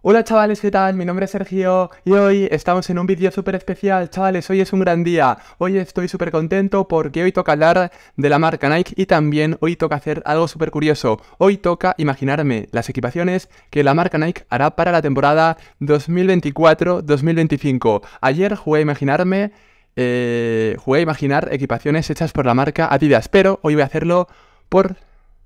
Hola chavales, ¿qué tal? Mi nombre es Sergio y hoy estamos en un vídeo súper especial. Chavales, hoy es un gran día. Hoy estoy súper contento porque hoy toca hablar de la marca Nike y también hoy toca hacer algo súper curioso. Hoy toca imaginarme las equipaciones que la marca Nike hará para la temporada 2024-2025. Ayer jugué a imaginarme... Eh, jugué a imaginar equipaciones hechas por la marca Adidas, pero hoy voy a hacerlo por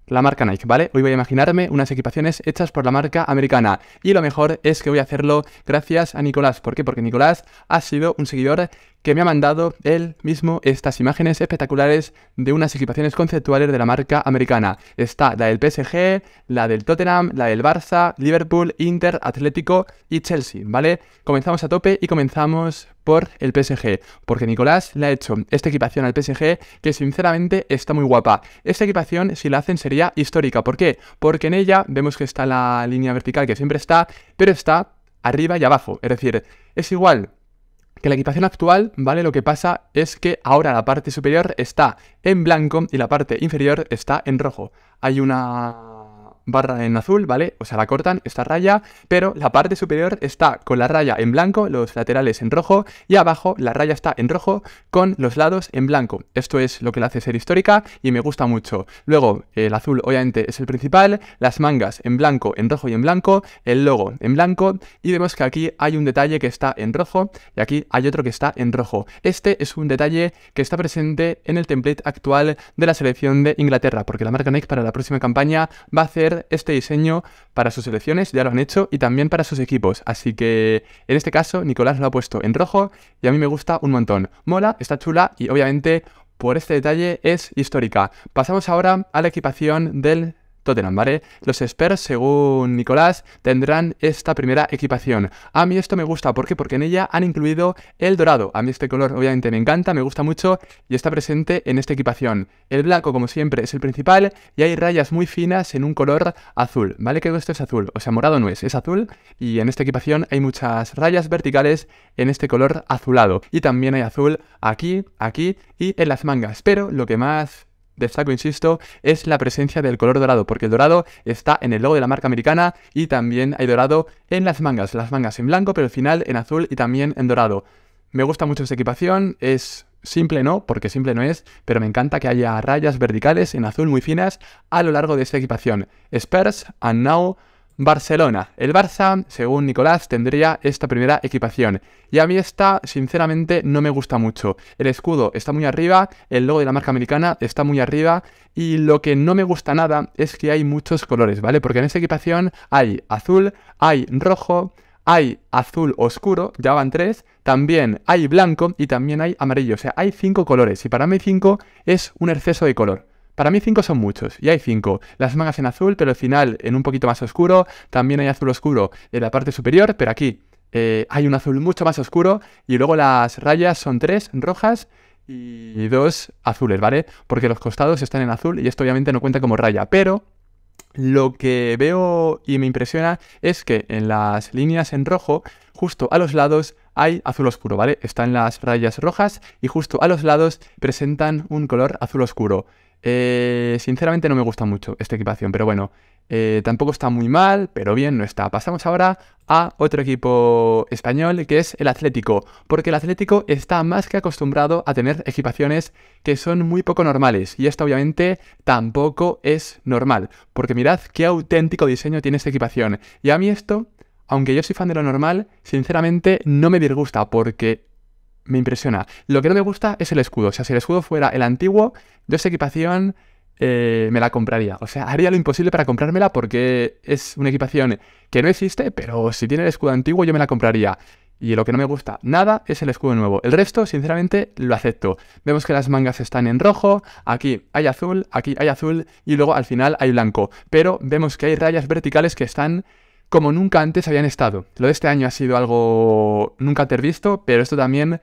la marca Nike, ¿vale? Hoy voy a imaginarme unas equipaciones hechas por la marca americana. Y lo mejor es que voy a hacerlo gracias a Nicolás. ¿Por qué? Porque Nicolás ha sido un seguidor que me ha mandado él mismo estas imágenes espectaculares de unas equipaciones conceptuales de la marca americana. Está la del PSG, la del Tottenham, la del Barça, Liverpool, Inter, Atlético y Chelsea, ¿vale? Comenzamos a tope y comenzamos por el PSG, porque Nicolás le ha hecho esta equipación al PSG que sinceramente está muy guapa. Esta equipación, si la hacen, sería histórica. ¿Por qué? Porque en ella vemos que está la línea vertical que siempre está, pero está arriba y abajo. Es decir, es igual que la equipación actual, ¿vale? Lo que pasa es que ahora la parte superior está en blanco y la parte inferior está en rojo. Hay una barra en azul, ¿vale? O sea, la cortan esta raya, pero la parte superior está con la raya en blanco, los laterales en rojo y abajo la raya está en rojo con los lados en blanco. Esto es lo que la hace ser histórica y me gusta mucho. Luego, el azul obviamente es el principal, las mangas en blanco, en rojo y en blanco, el logo en blanco y vemos que aquí hay un detalle que está en rojo y aquí hay otro que está en rojo. Este es un detalle que está presente en el template actual de la selección de Inglaterra, porque la marca Nike para la próxima campaña va a hacer este diseño para sus selecciones, ya lo han hecho, y también para sus equipos. Así que en este caso Nicolás lo ha puesto en rojo y a mí me gusta un montón. Mola, está chula y obviamente por este detalle es histórica. Pasamos ahora a la equipación del Tottenham, ¿vale? Los Spurs, según Nicolás, tendrán esta primera equipación. A mí esto me gusta, ¿por qué? Porque en ella han incluido el dorado. A mí este color obviamente me encanta, me gusta mucho y está presente en esta equipación. El blanco, como siempre, es el principal y hay rayas muy finas en un color azul, ¿vale? que esto es azul, o sea, morado no es, es azul y en esta equipación hay muchas rayas verticales en este color azulado. Y también hay azul aquí, aquí y en las mangas, pero lo que más destaco, insisto, es la presencia del color dorado, porque el dorado está en el logo de la marca americana y también hay dorado en las mangas, las mangas en blanco, pero al final en azul y también en dorado. Me gusta mucho esta equipación, es simple no, porque simple no es, pero me encanta que haya rayas verticales en azul muy finas a lo largo de esta equipación. Spurs and now Barcelona. El Barça, según Nicolás, tendría esta primera equipación. Y a mí esta, sinceramente, no me gusta mucho. El escudo está muy arriba, el logo de la marca americana está muy arriba y lo que no me gusta nada es que hay muchos colores, ¿vale? Porque en esta equipación hay azul, hay rojo, hay azul oscuro, ya van tres, también hay blanco y también hay amarillo. O sea, hay cinco colores y para mí cinco es un exceso de color. Para mí cinco son muchos, y hay cinco. Las mangas en azul, pero al final en un poquito más oscuro. También hay azul oscuro en la parte superior, pero aquí eh, hay un azul mucho más oscuro. Y luego las rayas son tres rojas y dos azules, ¿vale? Porque los costados están en azul y esto obviamente no cuenta como raya, pero lo que veo y me impresiona es que en las líneas en rojo, justo a los lados, hay azul oscuro, ¿vale? Están las rayas rojas y justo a los lados presentan un color azul oscuro. Eh, sinceramente no me gusta mucho esta equipación, pero bueno, eh, tampoco está muy mal, pero bien, no está. Pasamos ahora a otro equipo español que es el Atlético, porque el Atlético está más que acostumbrado a tener equipaciones que son muy poco normales, y esto obviamente tampoco es normal, porque mirad qué auténtico diseño tiene esta equipación, y a mí esto aunque yo soy fan de lo normal, sinceramente no me disgusta porque me impresiona. Lo que no me gusta es el escudo. O sea, si el escudo fuera el antiguo, yo esa equipación eh, me la compraría. O sea, haría lo imposible para comprármela porque es una equipación que no existe, pero si tiene el escudo antiguo yo me la compraría. Y lo que no me gusta nada es el escudo nuevo. El resto, sinceramente, lo acepto. Vemos que las mangas están en rojo, aquí hay azul, aquí hay azul y luego al final hay blanco. Pero vemos que hay rayas verticales que están como nunca antes habían estado. Lo de este año ha sido algo nunca antes visto, pero esto también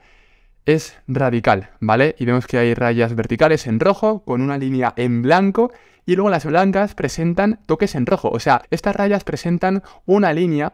es radical, ¿vale? Y vemos que hay rayas verticales en rojo con una línea en blanco y luego las blancas presentan toques en rojo. O sea, estas rayas presentan una línea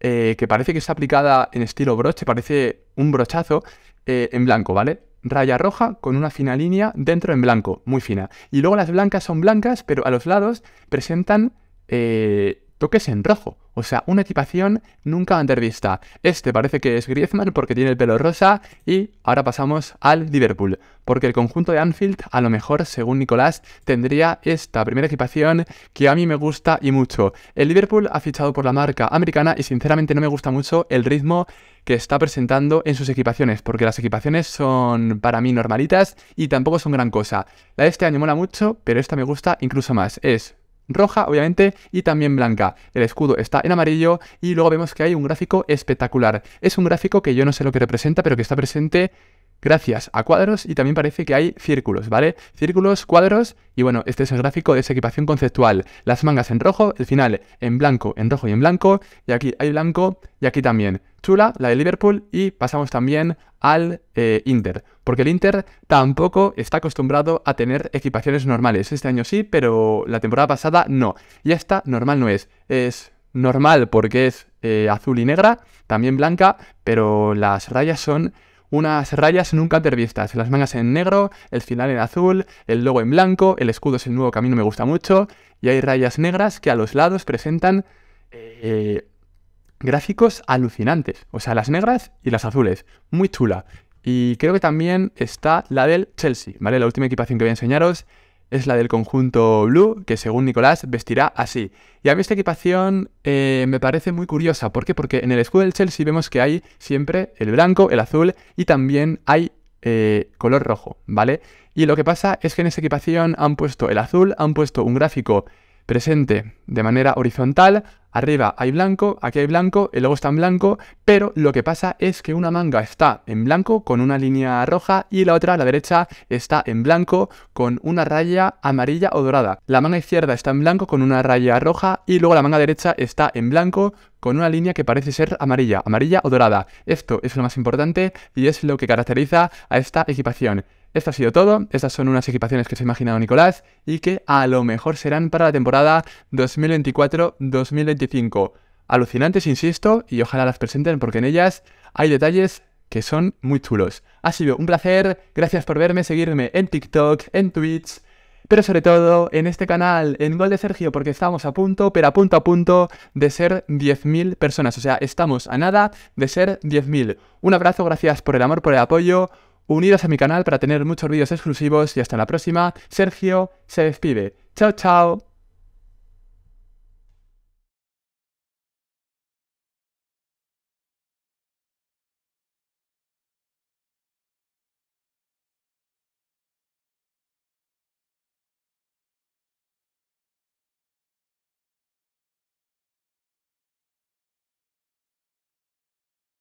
eh, que parece que está aplicada en estilo broche, parece un brochazo eh, en blanco, ¿vale? Raya roja con una fina línea dentro en blanco, muy fina. Y luego las blancas son blancas, pero a los lados presentan eh, toques en rojo. O sea, una equipación nunca antes vista. Este parece que es Griezmann porque tiene el pelo rosa y ahora pasamos al Liverpool. Porque el conjunto de Anfield, a lo mejor, según Nicolás, tendría esta primera equipación que a mí me gusta y mucho. El Liverpool ha fichado por la marca americana y sinceramente no me gusta mucho el ritmo que está presentando en sus equipaciones, porque las equipaciones son para mí normalitas y tampoco son gran cosa. La de este año mola mucho, pero esta me gusta incluso más. Es roja, obviamente, y también blanca. El escudo está en amarillo y luego vemos que hay un gráfico espectacular. Es un gráfico que yo no sé lo que representa, pero que está presente gracias a cuadros y también parece que hay círculos, ¿vale? Círculos, cuadros y bueno, este es el gráfico de esa equipación conceptual. Las mangas en rojo, el final en blanco, en rojo y en blanco, y aquí hay blanco y aquí también. Chula, la de Liverpool, y pasamos también al eh, Inter, porque el Inter tampoco está acostumbrado a tener equipaciones normales. Este año sí, pero la temporada pasada no. Y esta normal no es. Es normal porque es eh, azul y negra, también blanca, pero las rayas son unas rayas nunca antes Las mangas en negro, el final en azul, el logo en blanco, el escudo es el nuevo camino, me gusta mucho. Y hay rayas negras que a los lados presentan eh, gráficos alucinantes. O sea, las negras y las azules. Muy chula. Y creo que también está la del Chelsea, ¿vale? La última equipación que voy a enseñaros es la del conjunto blue, que según Nicolás vestirá así. Y a mí esta equipación eh, me parece muy curiosa. ¿Por qué? Porque en el escudo del Chelsea vemos que hay siempre el blanco, el azul y también hay eh, color rojo, ¿vale? Y lo que pasa es que en esta equipación han puesto el azul, han puesto un gráfico presente de manera horizontal, arriba hay blanco, aquí hay blanco, el logo está en blanco, pero lo que pasa es que una manga está en blanco con una línea roja y la otra, a la derecha, está en blanco con una raya amarilla o dorada. La manga izquierda está en blanco con una raya roja y luego la manga derecha está en blanco con una línea que parece ser amarilla, amarilla o dorada. Esto es lo más importante y es lo que caracteriza a esta equipación. Esto ha sido todo, estas son unas equipaciones que se ha imaginado Nicolás y que a lo mejor serán para la temporada 2024-2025. Alucinantes, insisto, y ojalá las presenten porque en ellas hay detalles que son muy chulos. Ha sido un placer, gracias por verme, seguirme en TikTok, en Twitch, pero sobre todo en este canal, en Gol de Sergio, porque estamos a punto, pero a punto a punto de ser 10.000 personas. O sea, estamos a nada de ser 10.000. Un abrazo, gracias por el amor, por el apoyo. Unidos a mi canal para tener muchos vídeos exclusivos y hasta la próxima. Sergio se despide. Chao, chao.